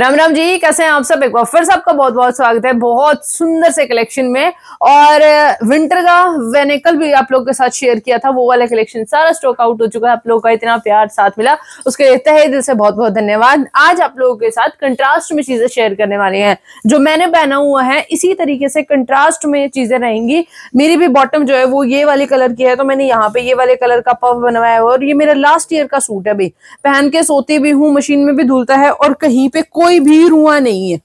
राम राम जी कैसे हैं आप सब एक बार फिर सबका बहुत बहुत स्वागत है बहुत सुंदर से कलेक्शन में और विंटर का वेनेकल भी आप लोग के साथ शेयर किया था वो वाला कलेक्शन सारा स्टॉक आउट हो चुका है आप लोगों का इतना प्यार साथ मिला उसके तहे दिल से बहुत बहुत धन्यवाद आज आप लोगों के साथ कंट्रास्ट में चीजें शेयर करने वाली है जो मैंने पहना हुआ है इसी तरीके से कंट्रास्ट में चीजें रहेंगी मेरी भी बॉटम जो है वो ये वाले कलर की है तो मैंने यहाँ पे ये वाले कलर का पव बनवाया और ये मेरा लास्ट ईयर का सूट है अभी पहन के सोती भी हूँ मशीन में भी धुलता है और कहीं पे को कोई भी रुआ नहीं है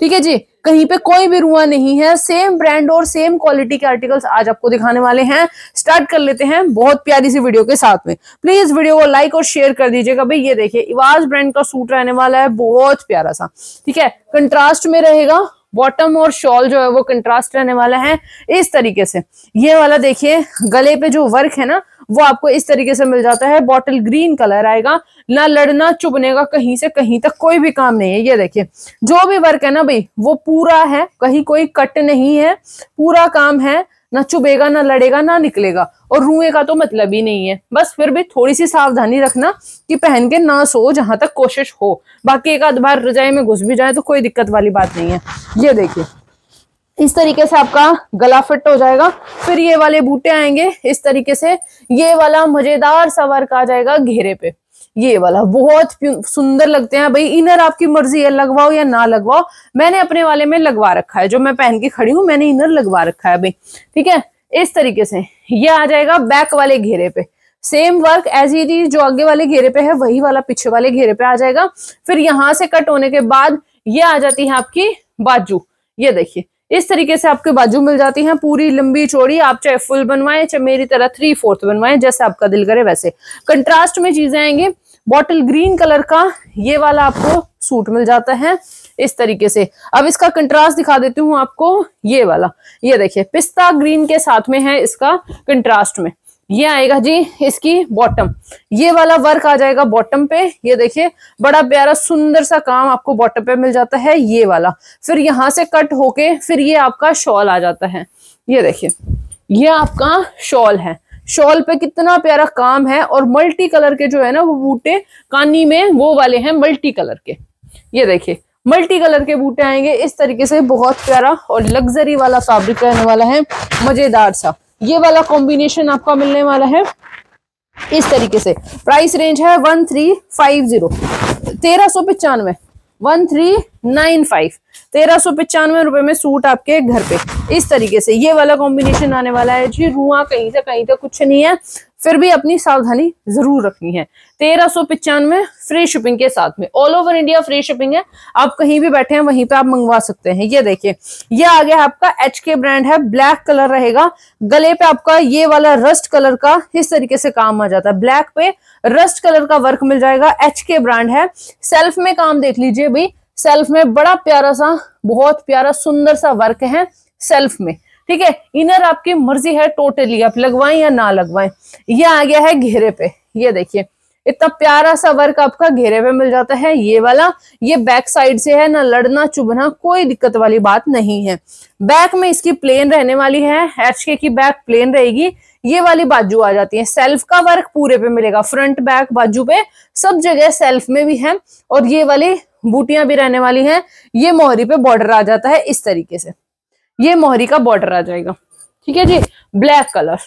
ठीक है जी कहीं पे कोई भी रुआ नहीं है सेम ब्रांड और सेम क्वालिटी के आर्टिकल्स आज आपको दिखाने वाले हैं स्टार्ट कर लेते हैं बहुत प्यारी सी वीडियो के साथ में प्लीज वीडियो को लाइक और शेयर कर दीजिएगा भाई ये देखिए इवाज ब्रांड का सूट रहने वाला है बहुत प्यारा सा ठीक है कंट्रास्ट में रहेगा बॉटम और शॉल जो है वो कंट्रास्ट रहने वाला है इस तरीके से ये वाला देखिए गले पे जो वर्क है ना वो आपको इस तरीके से मिल जाता है बॉटल ग्रीन कलर आएगा ना लड़ना चुभने का कहीं से कहीं तक कोई भी काम नहीं है ये देखिए जो भी वर्क है ना भाई वो पूरा है कहीं कोई कट नहीं है पूरा काम है ना चुभेगा ना लड़ेगा ना निकलेगा और रुए का तो मतलब ही नहीं है बस फिर भी थोड़ी सी सावधानी रखना कि पहन के ना सो जहां तक कोशिश हो बाकी एक आध बार रजाई में घुस भी जाए तो कोई दिक्कत वाली बात नहीं है ये देखिए इस तरीके से आपका गला फिट हो जाएगा फिर ये वाले बूटे आएंगे इस तरीके से ये वाला मजेदार सवार का आ जाएगा घेरे पे ये वाला बहुत सुंदर लगते हैं भाई इनर आपकी मर्जी है लगवाओ या ना लगवाओ मैंने अपने वाले में लगवा रखा है जो मैं पहन के खड़ी हूँ मैंने इनर लगवा रखा है भाई ठीक है इस तरीके से ये आ जाएगा बैक वाले घेरे पे same work as it is जो आगे वाले घेरे पे है वही वाला पीछे वाले घेरे पे आ जाएगा फिर यहां से कट होने के बाद ये आ जाती है आपकी बाजू ये देखिए इस तरीके से आपके बाजू मिल जाती हैं पूरी लंबी चौड़ी आप चाहे फुल बनवाएं चाहे मेरी तरह थ्री फोर्थ बनवाएं जैसे आपका दिल करे वैसे कंट्रास्ट में चीजें आएंगी बॉटल ग्रीन कलर का ये वाला आपको सूट मिल जाता है इस तरीके से अब इसका कंट्रास्ट दिखा देती हूँ आपको ये वाला ये देखिए पिस्ता ग्रीन के साथ में है इसका कंट्रास्ट में ये आएगा जी इसकी बॉटम ये वाला वर्क आ जाएगा बॉटम पे ये देखिए बड़ा प्यारा सुंदर सा काम आपको बॉटम पे मिल जाता है ये वाला फिर यहां से कट होके फिर ये आपका शॉल आ जाता है ये देखिए ये आपका शॉल है शॉल पे कितना प्यारा काम है और मल्टी कलर के जो है ना वो बूटे कानी में वो वाले हैं मल्टी कलर के ये देखिए मल्टी कलर के बूटे आएंगे इस तरीके से बहुत प्यारा और लग्जरी वाला फैब्रिक रहने वाला है मजेदार सा ये वाला कॉम्बिनेशन आपका मिलने वाला है इस तरीके से प्राइस रेंज है वन थ्री फाइव जीरो तेरह सौ पचानवे वन थ्री नाइन फाइव तेरह सौ पचानवे रुपए में सूट आपके घर पे इस तरीके से ये वाला कॉम्बिनेशन आने वाला है जी रुआ कहीं से कहीं तक कुछ नहीं है फिर भी अपनी सावधानी जरूर रखनी है तेरह सौ पचानवे फ्री शिपिंग के साथ में all over India free shipping है आप कहीं भी बैठे हैं वहीं पे आप मंगवा सकते हैं ये देखिए ये आ गया आपका एच के ब्रांड है ब्लैक कलर रहेगा गले पे आपका ये वाला रस्ट कलर का इस तरीके से काम आ जाता है ब्लैक पे रस्ट कलर का वर्क मिल जाएगा एच के ब्रांड है सेल्फ में काम देख लीजिए भाई सेल्फ में बड़ा प्यारा सा बहुत प्यारा सुंदर सा वर्क है सेल्फ में ठीक है इनर आपकी मर्जी है टोटली आप लगवाएं या ना लगवाएं ये आ गया है घेरे पे ये देखिए इतना प्यारा सा वर्क आपका घेरे पे मिल जाता है ये वाला ये बैक साइड से है ना लड़ना चुभना कोई दिक्कत वाली बात नहीं है बैक में इसकी प्लेन रहने वाली है एच के की बैक प्लेन रहेगी ये वाली बाजू आ जाती है सेल्फ का वर्क पूरे पे मिलेगा फ्रंट बैक बाजू पे सब जगह सेल्फ में भी है और ये वाली बूटियां भी रहने वाली हैं ये मोहरी पे बॉर्डर आ जाता है इस तरीके से ये मोहरी का बॉर्डर आ जाएगा ठीक है जी ब्लैक कलर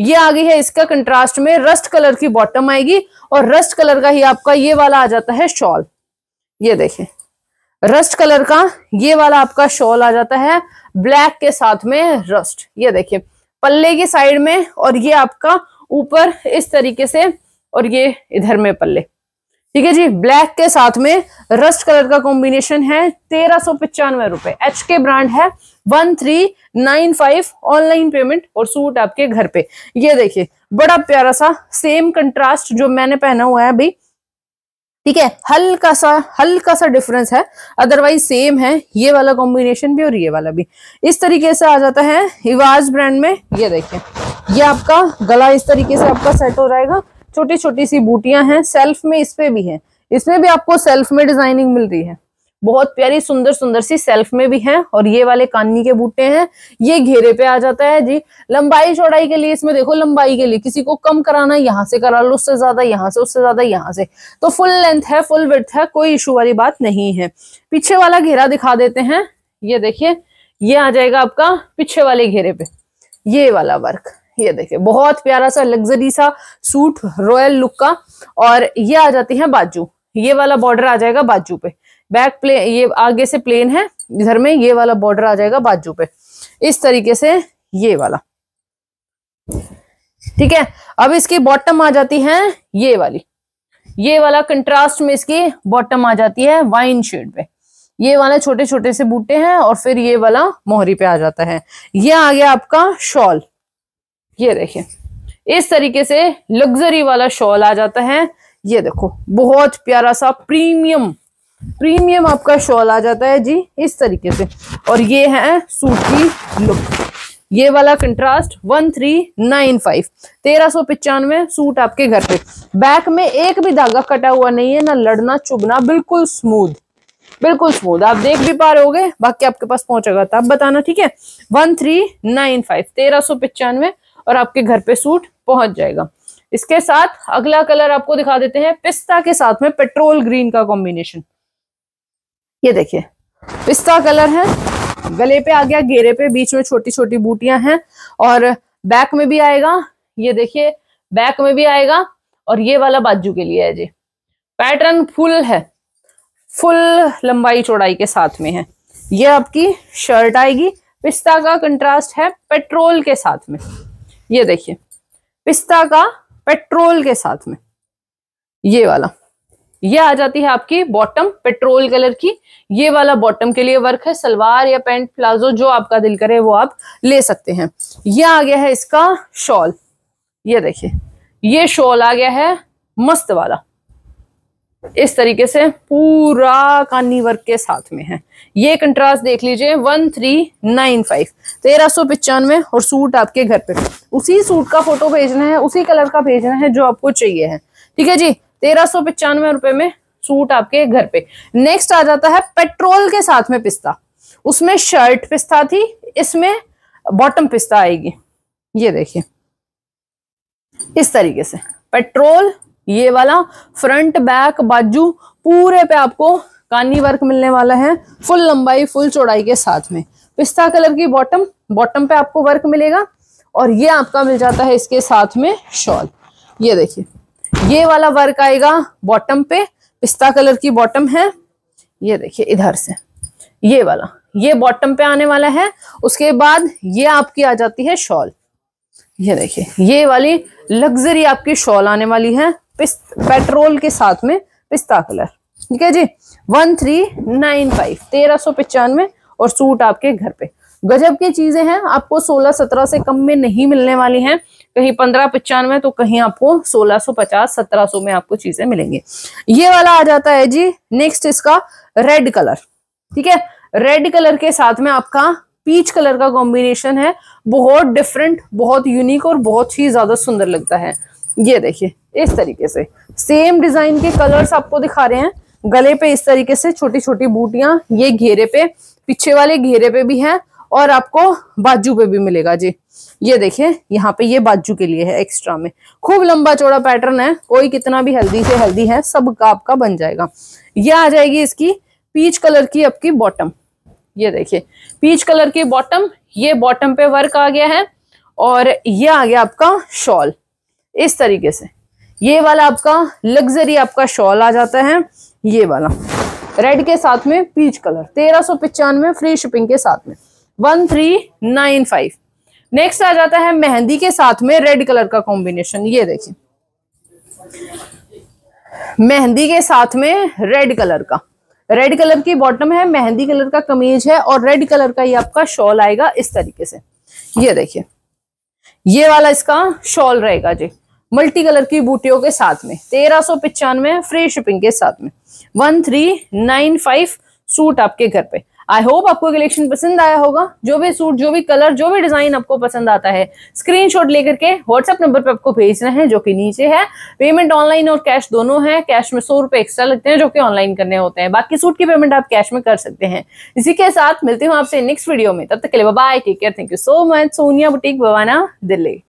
ये आ गई है इसका कंट्रास्ट में रस्ट कलर की बॉटम आएगी और रस्ट कलर का ही आपका ये वाला आ जाता है शॉल ये देखें रस्ट कलर का ये वाला आपका शॉल आ जाता है ब्लैक के साथ में रस्ट ये देखिए पल्ले की साइड में और ये आपका ऊपर इस तरीके से और ये इधर में पल्ले ठीक है जी ब्लैक के साथ में रस्ट कलर का कॉम्बिनेशन है तेरह सौ पचानवे रुपए एच के ब्रांड है one three nine five online payment और सूट आपके घर पे ये देखिए बड़ा प्यारा सा सेम कंट्रास्ट जो मैंने पहना हुआ है अभी ठीक है हल्का सा हल्का सा डिफरेंस है अदरवाइज सेम है ये वाला कॉम्बिनेशन भी और ये वाला भी इस तरीके से आ जाता है इवाज ब्रांड में ये देखिए ये आपका गला इस तरीके से आपका सेट हो जाएगा छोटी छोटी सी बूटियां हैं सेल्फ में इस पे भी है इसमें भी आपको सेल्फ में डिजाइनिंग मिल रही है बहुत प्यारी सुंदर सुंदर सी सेल्फ में भी है और ये वाले कानी के बूटे हैं ये घेरे पे आ जाता है जी लंबाई चौड़ाई के लिए इसमें देखो लंबाई के लिए किसी को कम कराना यहाँ से करा लो उससे ज्यादा यहाँ से उससे ज्यादा यहाँ से तो फुल लेंथ है फुल विथ है कोई इशू वाली बात नहीं है पीछे वाला घेरा दिखा देते हैं ये देखिए ये आ जाएगा आपका पीछे वाले घेरे पे ये वाला वर्क ये देखिए बहुत प्यारा सा लग्जरी सा सूट रॉयल लुक का और ये आ जाती है बाजू ये वाला बॉर्डर आ जाएगा बाजू पे बैक प्लेन ये आगे से प्लेन है इधर में ये वाला बॉर्डर आ जाएगा बाजू पे इस तरीके से ये वाला ठीक है अब इसकी बॉटम आ जाती है ये वाली ये वाला कंट्रास्ट में इसकी बॉटम आ जाती है वाइन शेड पे ये वाला छोटे छोटे से बूटे हैं और फिर ये वाला मोहरी पे आ जाता है ये आ गया आपका शॉल ये देखिए इस तरीके से लग्जरी वाला शॉल आ जाता है ये देखो बहुत प्यारा सा प्रीमियम प्रीमियम आपका शॉल आ जाता है जी इस तरीके से और ये है सूट की लुक ये वाला contrast one three nine five तेरह सो पिचानवे सूट आपके घर पे बैक में एक भी धागा कटा हुआ नहीं है ना लड़ना चुभना बिल्कुल स्मूथ बिल्कुल स्मूथ आप देख भी पा रहे हो बाकी आपके पास पहुंचेगा तो आप बताना ठीक है वन थ्री नाइन फाइव तेरह सो पिचानवे और आपके घर पे सूट पहुंच जाएगा इसके साथ अगला कलर आपको दिखा देते हैं पिस्ता के साथ में पेट्रोल ग्रीन का कॉम्बिनेशन ये देखिए पिस्ता कलर है गले पे आ गया घेरे पे बीच में छोटी छोटी बूटियां हैं और बैक में भी आएगा ये देखिए बैक में भी आएगा और ये वाला बाजू के लिए है जी पैटर्न फुल है फुल लंबाई चौड़ाई के साथ में है ये आपकी शर्ट आएगी पिस्ता का कंट्रास्ट है पेट्रोल के साथ में ये देखिए पिस्ता का पेट्रोल के साथ में ये वाला ये आ जाती है आपकी बॉटम पेट्रोल कलर की ये वाला बॉटम के लिए वर्क है सलवार या पैंट प्लाजो जो आपका दिल करे वो आप ले सकते हैं ये आ गया है इसका शॉल ये देखिए ये शॉल आ गया है मस्त वाला इस तरीके से पूरा कानी वर्क के साथ में है ये कंट्रास्ट देख लीजिए वन थ्री नाइन फाइव तेरह सौ पचानवे और सूट आपके घर पे उसी सूट का फोटो भेजना है उसी कलर का भेजना है जो आपको चाहिए है ठीक है जी तेरह सौ पचानवे रुपए में सूट आपके घर पे नेक्स्ट आ जाता है पेट्रोल के साथ में पिस्ता उसमें शर्ट पिस्ता थी इसमें बॉटम पिस्ता आएगी ये देखिए इस तरीके से पेट्रोल ये वाला फ्रंट बैक बाजू पूरे पे आपको कानी वर्क मिलने वाला है फुल लंबाई फुल चौड़ाई के साथ में पिस्ता कलर की बॉटम बॉटम पे आपको वर्क मिलेगा और ये आपका मिल जाता है इसके साथ में शॉल ये देखिए ये वाला वर्क आएगा बॉटम पे पिस्ता कलर की बॉटम है ये देखिए इधर से ये वाला ये बॉटम पे आने वाला है उसके बाद ये आपकी आ जाती है शॉल ये देखिए ये वाली लग्जरी आपकी शॉल आने वाली है पेट्रोल के साथ में पिस्ता कलर ठीक है जी वन थ्री नाइन फाइव तेरह सौ पचानवे और सूट आपके घर पे गजब की चीजें हैं आपको सोलह सत्रह से कम में नहीं मिलने वाली हैं कहीं पंद्रह पचानवे तो कहीं आपको सोलह सो पचास सत्रह सो में आपको चीजें मिलेंगी ये वाला आ जाता है जी नेक्स्ट इसका रेड कलर ठीक है रेड कलर के साथ में आपका पीच कलर का कॉम्बिनेशन है बहुत डिफरेंट बहुत यूनिक और बहुत ही ज्यादा सुंदर लगता है ये देखिए इस तरीके से सेम डिजाइन के कलर्स आपको दिखा रहे हैं गले पे इस तरीके से छोटी छोटी बूटियां ये घेरे पे पीछे वाले घेरे पे भी है और आपको बाजू पे भी मिलेगा जी ये देखिए यहाँ पे ये बाजू के लिए है एक्स्ट्रा में खूब लंबा चौड़ा पैटर्न है कोई कितना भी हेल्दी से हेल्दी है सब का आपका बन जाएगा ये आ जाएगी इसकी पीच कलर की आपकी बॉटम ये देखिए पीच कलर की बॉटम ये बॉटम पे वर्क आ गया है और ये आ गया आपका शॉल इस तरीके से ये वाला आपका लग्जरी आपका शॉल आ जाता है ये वाला रेड के साथ में पीच कलर तेरह सौ पिचानवे फ्री शिपिंग के साथ में one three nine five next आ जाता है मेहंदी के साथ में रेड कलर का कॉम्बिनेशन ये देखिए मेहंदी के साथ में रेड कलर का रेड कलर की बॉटम है मेहंदी कलर का कमीज है और रेड कलर का ये आपका शॉल आएगा इस तरीके से ये देखिए ये वाला इसका शॉल रहेगा जी मल्टी कलर की बूटियों के साथ में तेरह सौ पिचानवे फ्री शिपिंग के साथ में one three nine five suit आपके घर पे आई होप आपको कलेक्शन पसंद आया होगा जो भी सूट जो भी कलर जो भी डिजाइन आपको पसंद आता है स्क्रीनशॉट लेकर के व्हाट्सएप नंबर पर आपको भेजना है जो कि नीचे है पेमेंट ऑनलाइन और कैश दोनों है कैश में सौ रुपए एक्स्ट्रा लगते हैं जो कि ऑनलाइन करने होते हैं बाकी सूट की पेमेंट आप कैश में कर सकते हैं इसी के साथ मिलती हूँ आपसे नेक्स्ट वीडियो में तब तक के लिए bye take care thank you so much Sonia boutique Bawana Delhi